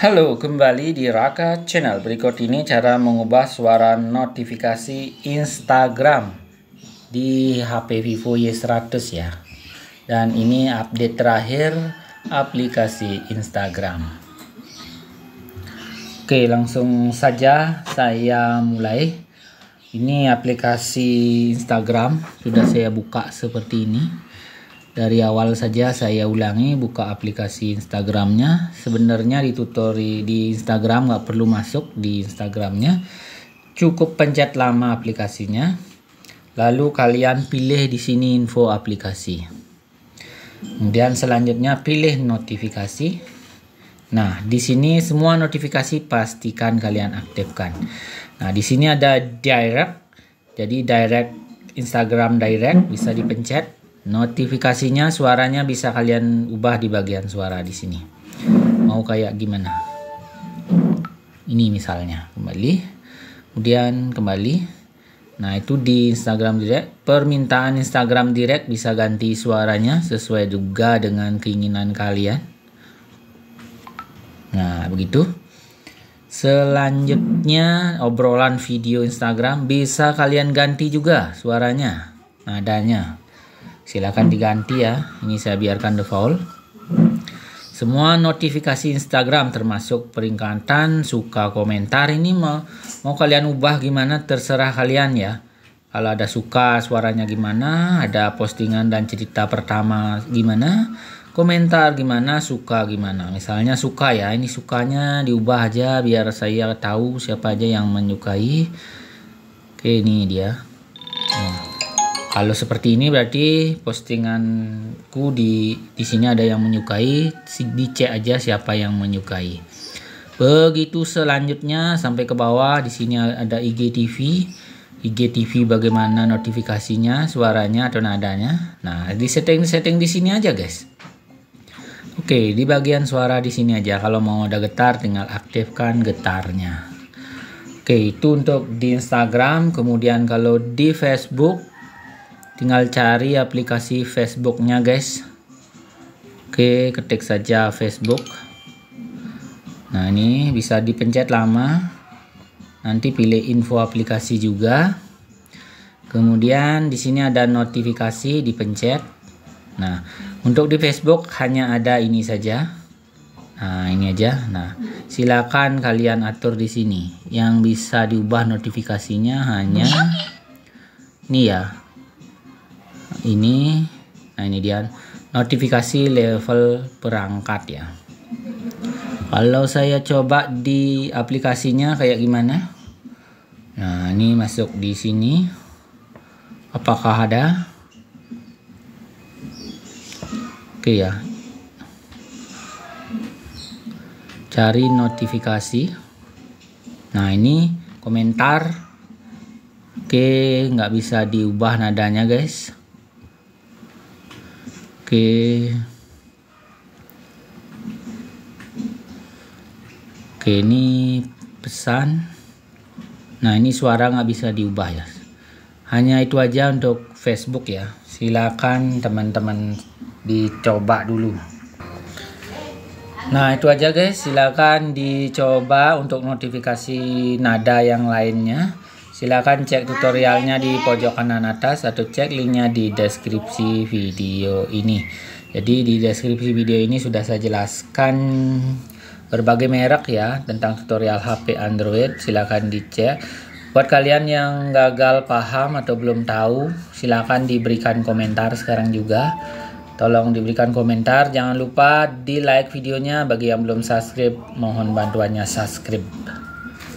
Halo, kembali di Raka Channel. Berikut ini cara mengubah suara notifikasi Instagram di HP Vivo Y100 ya. Dan ini update terakhir aplikasi Instagram. Oke, langsung saja saya mulai. Ini aplikasi Instagram sudah saya buka seperti ini dari awal saja saya ulangi buka aplikasi Instagramnya. Sebenarnya di tutorial di Instagram nggak perlu masuk di Instagramnya. Cukup pencet lama aplikasinya. Lalu kalian pilih di sini info aplikasi. Kemudian selanjutnya pilih notifikasi. Nah, di sini semua notifikasi pastikan kalian aktifkan. Nah, di sini ada direct. Jadi direct Instagram direct bisa dipencet Notifikasinya suaranya bisa kalian ubah di bagian suara di sini. Mau kayak gimana? Ini misalnya, kembali. Kemudian kembali. Nah, itu di Instagram Direct. Permintaan Instagram Direct bisa ganti suaranya sesuai juga dengan keinginan kalian. Nah, begitu. Selanjutnya obrolan video Instagram bisa kalian ganti juga suaranya, adanya silahkan hmm. diganti ya ini saya biarkan default semua notifikasi Instagram termasuk peringkatan suka komentar ini mau, mau kalian ubah gimana terserah kalian ya kalau ada suka suaranya gimana ada postingan dan cerita pertama gimana komentar gimana suka gimana misalnya suka ya ini sukanya diubah aja biar saya tahu siapa aja yang menyukai oke ini dia kalau seperti ini berarti postinganku di di sini ada yang menyukai dicek aja siapa yang menyukai begitu selanjutnya sampai ke bawah di sini ada IGTV IGTV bagaimana notifikasinya suaranya atau nadanya nah di setting setting di sini aja guys Oke, di bagian suara di sini aja. Kalau mau ada getar, tinggal aktifkan getarnya. Oke, itu untuk di Instagram. Kemudian kalau di Facebook, tinggal cari aplikasi Facebooknya guys oke ketik saja Facebook nah ini bisa dipencet lama nanti pilih info aplikasi juga kemudian di sini ada notifikasi dipencet nah untuk di Facebook hanya ada ini saja nah ini aja nah silakan kalian atur di sini yang bisa diubah notifikasinya hanya ini ya ini nah ini dia notifikasi level perangkat ya kalau saya coba di aplikasinya kayak gimana nah ini masuk di sini apakah ada oke ya cari notifikasi nah ini komentar oke nggak bisa diubah nadanya guys Oke. Oke, ini pesan. Nah, ini suara nggak bisa diubah ya. Hanya itu aja untuk Facebook ya. Silakan teman-teman dicoba dulu. Nah, itu aja guys. Silakan dicoba untuk notifikasi nada yang lainnya. Silahkan cek tutorialnya di pojok kanan atas atau cek linknya di deskripsi video ini. Jadi di deskripsi video ini sudah saya jelaskan berbagai merek ya tentang tutorial HP Android. Silahkan dicek. Buat kalian yang gagal paham atau belum tahu, silahkan diberikan komentar sekarang juga. Tolong diberikan komentar. Jangan lupa di like videonya. Bagi yang belum subscribe, mohon bantuannya subscribe.